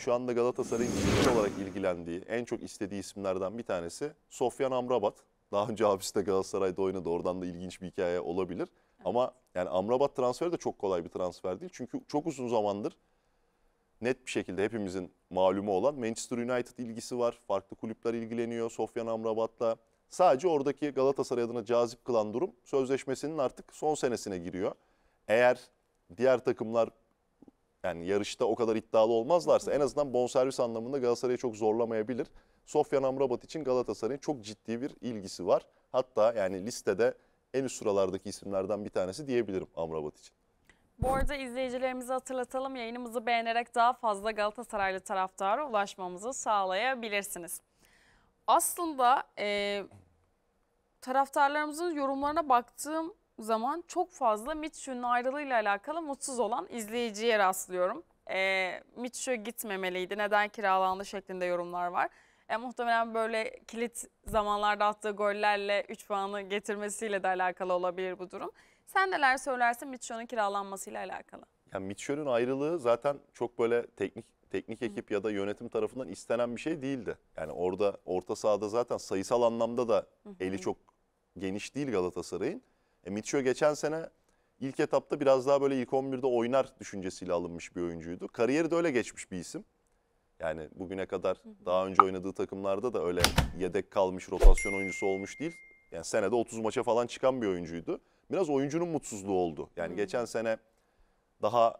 şu anda Galatasaray'ın ciddi olarak ilgilendiği, en çok istediği isimlerden bir tanesi Sofyan Amrabat. Daha önce abisi de Galatasaray'da oynadı. Oradan da ilginç bir hikaye olabilir. Ama yani Amrabat transferi de çok kolay bir transfer değil. Çünkü çok uzun zamandır net bir şekilde hepimizin malumu olan Manchester United ilgisi var. Farklı kulüpler ilgileniyor Sofyan Amrabat'la. Sadece oradaki Galatasaray adına cazip kılan durum sözleşmesinin artık son senesine giriyor. Eğer diğer takımlar yani yarışta o kadar iddialı olmazlarsa en azından bonservis anlamında Galatasaray'ı çok zorlamayabilir. Sofyan Amrabat için Galatasaray'ın çok ciddi bir ilgisi var. Hatta yani listede en üst sıralardaki isimlerden bir tanesi diyebilirim Amrabat için. Bu arada izleyicilerimizi hatırlatalım. Yayınımızı beğenerek daha fazla Galatasaraylı taraftara ulaşmamızı sağlayabilirsiniz. Aslında e, taraftarlarımızın yorumlarına baktığım zaman çok fazla Mitchell'ın ayrılığıyla alakalı mutsuz olan izleyiciye rastlıyorum. E, ee, Mitchell gitmemeliydi, neden kiralandı şeklinde yorumlar var. E, muhtemelen böyle kilit zamanlarda attığı gollerle 3 puanı getirmesiyle de alakalı olabilir bu durum. Sen neler söylersin Mitchell'ın kiralanmasıyla alakalı? Yani Mitchell'ın ayrılığı zaten çok böyle teknik teknik ekip ya da yönetim tarafından istenen bir şey değildi. Yani orada orta sahada zaten sayısal anlamda da eli çok geniş değil Galatasaray'ın. E, Mitchell geçen sene ilk etapta biraz daha böyle ilk 11'de oynar düşüncesiyle alınmış bir oyuncuydu. Kariyeri de öyle geçmiş bir isim. Yani bugüne kadar daha önce oynadığı takımlarda da öyle yedek kalmış, rotasyon oyuncusu olmuş değil. Yani senede 30 maça falan çıkan bir oyuncuydu. Biraz oyuncunun mutsuzluğu oldu. Yani geçen sene daha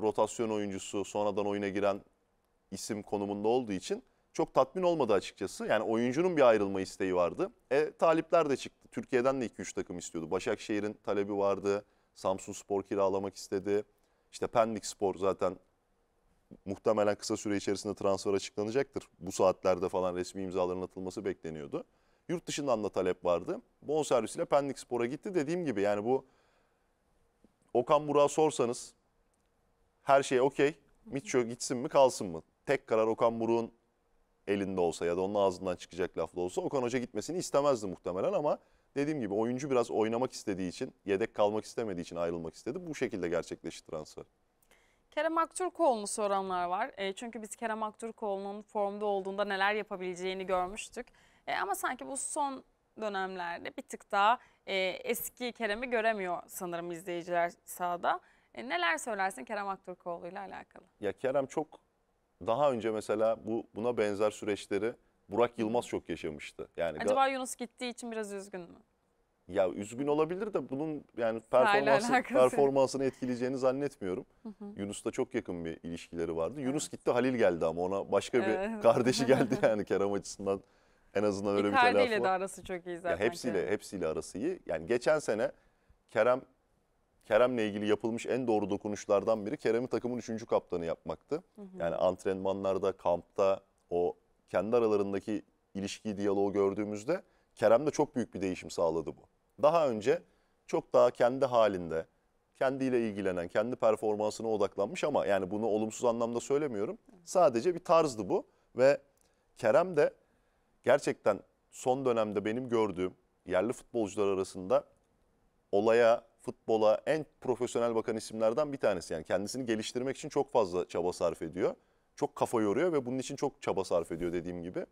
rotasyon oyuncusu, sonradan oyuna giren isim konumunda olduğu için çok tatmin olmadı açıkçası. Yani oyuncunun bir ayrılma isteği vardı. E talipler de çıktı. Türkiye'den de 2-3 takım istiyordu. Başakşehir'in talebi vardı. Samsun Spor kiralamak istedi. İşte Pendik Spor zaten muhtemelen kısa süre içerisinde transfer açıklanacaktır. Bu saatlerde falan resmi imzaların atılması bekleniyordu. Yurt dışından da talep vardı. Bon servisiyle Pendik Spor'a gitti. Dediğim gibi yani bu Okan Burak'a sorsanız her şey okey. Mitcho gitsin mi kalsın mı? Tek karar Okan Burak'ın elinde olsa ya da onun ağzından çıkacak lafla olsa Okan Hoca gitmesini istemezdi muhtemelen ama Dediğim gibi oyuncu biraz oynamak istediği için, yedek kalmak istemediği için ayrılmak istedi. Bu şekilde gerçekleşti transfer. Kerem Aktürkoğlu'nu soranlar var. E, çünkü biz Kerem Aktürkoğlu'nun formda olduğunda neler yapabileceğini görmüştük. E, ama sanki bu son dönemlerde bir tık daha e, eski Kerem'i göremiyor sanırım izleyiciler sahada. E, neler söylersin Kerem Aktürkoğlu ile alakalı? Ya Kerem çok daha önce mesela bu buna benzer süreçleri Burak Yılmaz çok yaşamıştı. Yani Acaba Yunus gittiği için biraz üzgün mü? Ya üzgün olabilir de bunun yani performansı, performansını etkileyeceğini zannetmiyorum. Hı hı. Yunus'ta çok yakın bir ilişkileri vardı. Evet. Yunus gitti Halil geldi ama ona başka bir kardeşi geldi yani Kerem açısından en azından öyle İkardi bir telafi ile de arası çok iyi zaten. Ya hepsiyle, hepsiyle arası iyi. Yani geçen sene Kerem Kerem'le ilgili yapılmış en doğru dokunuşlardan biri Kerem'i takımın üçüncü kaptanı yapmaktı. Hı hı. Yani antrenmanlarda, kampta, o kendi aralarındaki ilişki, diyaloğu gördüğümüzde Kerem'de çok büyük bir değişim sağladı bu. Daha önce çok daha kendi halinde, kendiyle ilgilenen, kendi performansına odaklanmış ama yani bunu olumsuz anlamda söylemiyorum. Sadece bir tarzdı bu ve Kerem de gerçekten son dönemde benim gördüğüm yerli futbolcular arasında olaya, futbola en profesyonel bakan isimlerden bir tanesi. Yani kendisini geliştirmek için çok fazla çaba sarf ediyor çok kafa yoruyor ve bunun için çok çaba sarf ediyor dediğim gibi.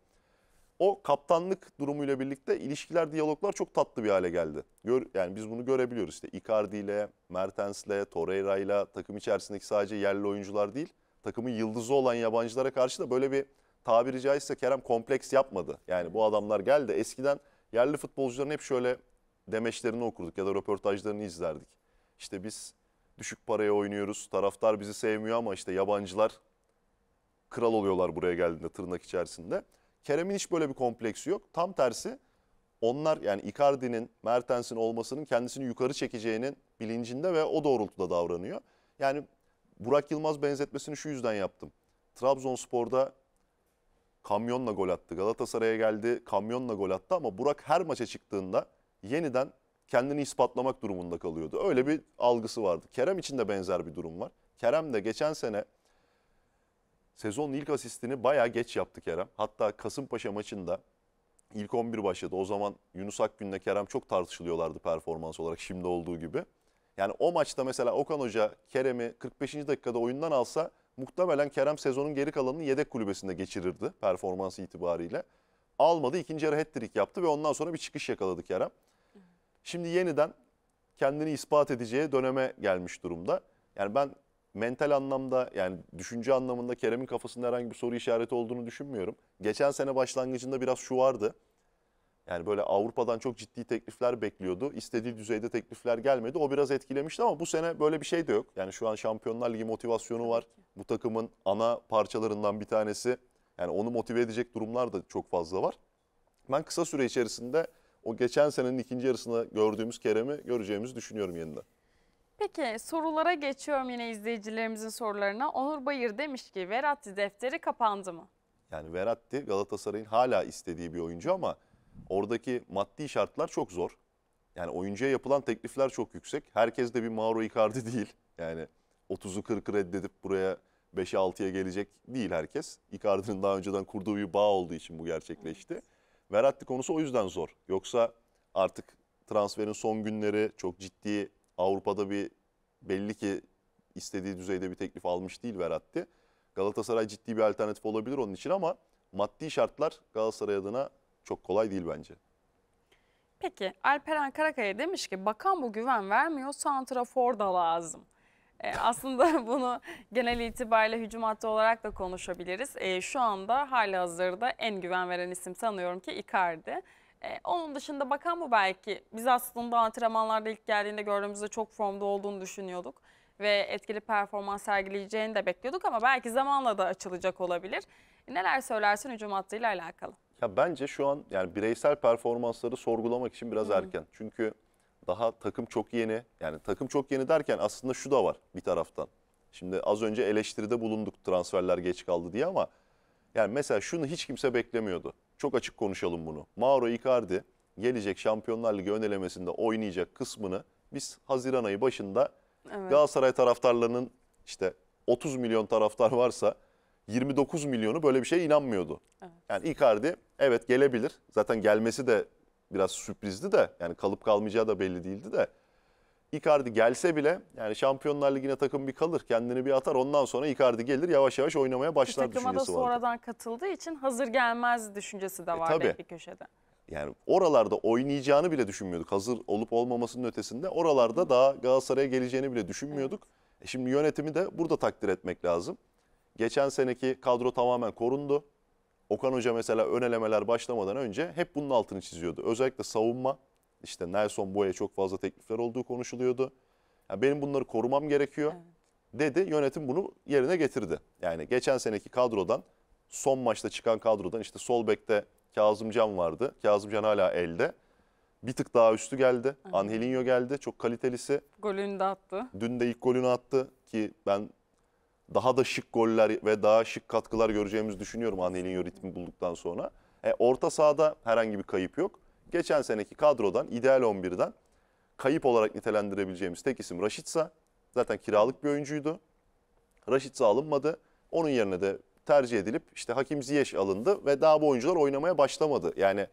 O kaptanlık durumuyla birlikte ilişkiler, diyaloglar çok tatlı bir hale geldi. Gör, yani biz bunu görebiliyoruz işte Icardi ile, Mertens ile, Torreira ile takım içerisindeki sadece yerli oyuncular değil, takımın yıldızı olan yabancılara karşı da böyle bir tabiri caizse Kerem kompleks yapmadı. Yani bu adamlar geldi. Eskiden yerli futbolcuların hep şöyle demeçlerini okurduk ya da röportajlarını izlerdik. İşte biz düşük paraya oynuyoruz, taraftar bizi sevmiyor ama işte yabancılar kral oluyorlar buraya geldiğinde tırnak içerisinde. Kerem'in hiç böyle bir kompleksi yok. Tam tersi onlar yani Icardi'nin, Mertens'in olmasının kendisini yukarı çekeceğinin bilincinde ve o doğrultuda davranıyor. Yani Burak Yılmaz benzetmesini şu yüzden yaptım. Trabzonspor'da kamyonla gol attı. Galatasaray'a geldi kamyonla gol attı ama Burak her maça çıktığında yeniden kendini ispatlamak durumunda kalıyordu. Öyle bir algısı vardı. Kerem için de benzer bir durum var. Kerem de geçen sene Sezonun ilk asistini bayağı geç yaptı Kerem. Hatta Kasımpaşa maçında ilk 11 başladı. O zaman Yunus Akgün'le Kerem çok tartışılıyorlardı performans olarak şimdi olduğu gibi. Yani o maçta mesela Okan Hoca Kerem'i 45. dakikada oyundan alsa muhtemelen Kerem sezonun geri kalanını yedek kulübesinde geçirirdi performansı itibariyle. Almadı ikinci yarı hat-trick yaptı ve ondan sonra bir çıkış yakaladı Kerem. Şimdi yeniden kendini ispat edeceği döneme gelmiş durumda. Yani ben mental anlamda yani düşünce anlamında Kerem'in kafasında herhangi bir soru işareti olduğunu düşünmüyorum. Geçen sene başlangıcında biraz şu vardı. Yani böyle Avrupa'dan çok ciddi teklifler bekliyordu. İstediği düzeyde teklifler gelmedi. O biraz etkilemişti ama bu sene böyle bir şey de yok. Yani şu an Şampiyonlar Ligi motivasyonu var. Bu takımın ana parçalarından bir tanesi. Yani onu motive edecek durumlar da çok fazla var. Ben kısa süre içerisinde o geçen senenin ikinci yarısında gördüğümüz Kerem'i göreceğimizi düşünüyorum yeniden. Peki sorulara geçiyorum yine izleyicilerimizin sorularına. Onur Bayır demiş ki Veratti defteri kapandı mı? Yani Veratti Galatasaray'ın hala istediği bir oyuncu ama oradaki maddi şartlar çok zor. Yani oyuncuya yapılan teklifler çok yüksek. Herkes de bir Mauro Icardi değil. Yani 30'u 40'ı reddedip buraya 5'e 6'ya gelecek değil herkes. Icardi'nin daha önceden kurduğu bir bağ olduğu için bu gerçekleşti. Veratti konusu o yüzden zor. Yoksa artık transferin son günleri çok ciddi Avrupa'da bir belli ki istediği düzeyde bir teklif almış değil Veratti. Galatasaray ciddi bir alternatif olabilir onun için ama maddi şartlar Galatasaray adına çok kolay değil bence. Peki Alperen Karakaya demiş ki bakan bu güven vermiyor santrafor da lazım. E, aslında bunu genel itibariyle hücum hattı olarak da konuşabiliriz. E, şu anda hali hazırda en güven veren isim sanıyorum ki Icardi. E, onun dışında bakan bu belki. Biz aslında antrenmanlarda ilk geldiğinde gördüğümüzde çok formda olduğunu düşünüyorduk ve etkili performans sergileyeceğini de bekliyorduk ama belki zamanla da açılacak olabilir. E, neler söylersin hücum hattıyla alakalı? Ya bence şu an yani bireysel performansları sorgulamak için biraz hmm. erken. Çünkü daha takım çok yeni. Yani takım çok yeni derken aslında şu da var bir taraftan. Şimdi az önce eleştiride bulunduk transferler geç kaldı diye ama yani mesela şunu hiç kimse beklemiyordu. Çok açık konuşalım bunu. Mauro Icardi gelecek Şampiyonlar Ligi ön elemesinde oynayacak kısmını biz Haziran ayı başında evet. Galatasaray taraftarlarının işte 30 milyon taraftar varsa 29 milyonu böyle bir şeye inanmıyordu. Evet. Yani Icardi evet gelebilir. Zaten gelmesi de biraz sürprizdi de yani kalıp kalmayacağı da belli değildi de Icardi gelse bile yani Şampiyonlar Ligi'ne takım bir kalır kendini bir atar ondan sonra Icardi gelir yavaş yavaş oynamaya başlar Şu düşüncesi vardı. sonradan katıldığı için hazır gelmez düşüncesi de e, vardı e, bir köşede. Yani oralarda oynayacağını bile düşünmüyorduk. Hazır olup olmamasının ötesinde oralarda daha Galatasaray'a geleceğini bile düşünmüyorduk. Evet. E şimdi yönetimi de burada takdir etmek lazım. Geçen seneki kadro tamamen korundu. Okan Hoca mesela ön elemeler başlamadan önce hep bunun altını çiziyordu. Özellikle savunma işte Nelson Boy'a çok fazla teklifler olduğu konuşuluyordu. Yani benim bunları korumam gerekiyor dedi. Yönetim bunu yerine getirdi. Yani geçen seneki kadrodan son maçta çıkan kadrodan işte sol bekte Kazımcan vardı. Kazımcan hala elde. Bir tık daha üstü geldi. Evet. Angelinho geldi. Çok kalitelisi. Golünü de attı. Dün de ilk golünü attı ki ben daha da şık goller ve daha şık katkılar göreceğimizi düşünüyorum Angelinho ritmi bulduktan sonra. E, orta sahada herhangi bir kayıp yok geçen seneki kadrodan, ideal 11'den kayıp olarak nitelendirebileceğimiz tek isim Raşitsa. Zaten kiralık bir oyuncuydu. Raşitsa alınmadı. Onun yerine de tercih edilip işte Hakim Ziyech alındı ve daha bu oyuncular oynamaya başlamadı. Yani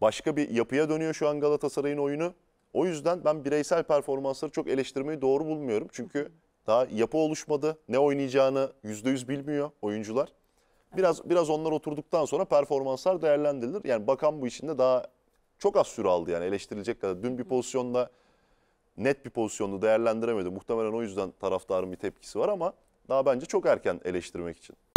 başka bir yapıya dönüyor şu an Galatasaray'ın oyunu. O yüzden ben bireysel performansları çok eleştirmeyi doğru bulmuyorum. Çünkü daha yapı oluşmadı. Ne oynayacağını %100 bilmiyor oyuncular. Biraz biraz onlar oturduktan sonra performanslar değerlendirilir. Yani bakan bu işinde daha çok az süre aldı yani eleştirilecek kadar. Dün bir pozisyonda net bir pozisyonda değerlendiremedi. Muhtemelen o yüzden taraftarın bir tepkisi var ama daha bence çok erken eleştirmek için.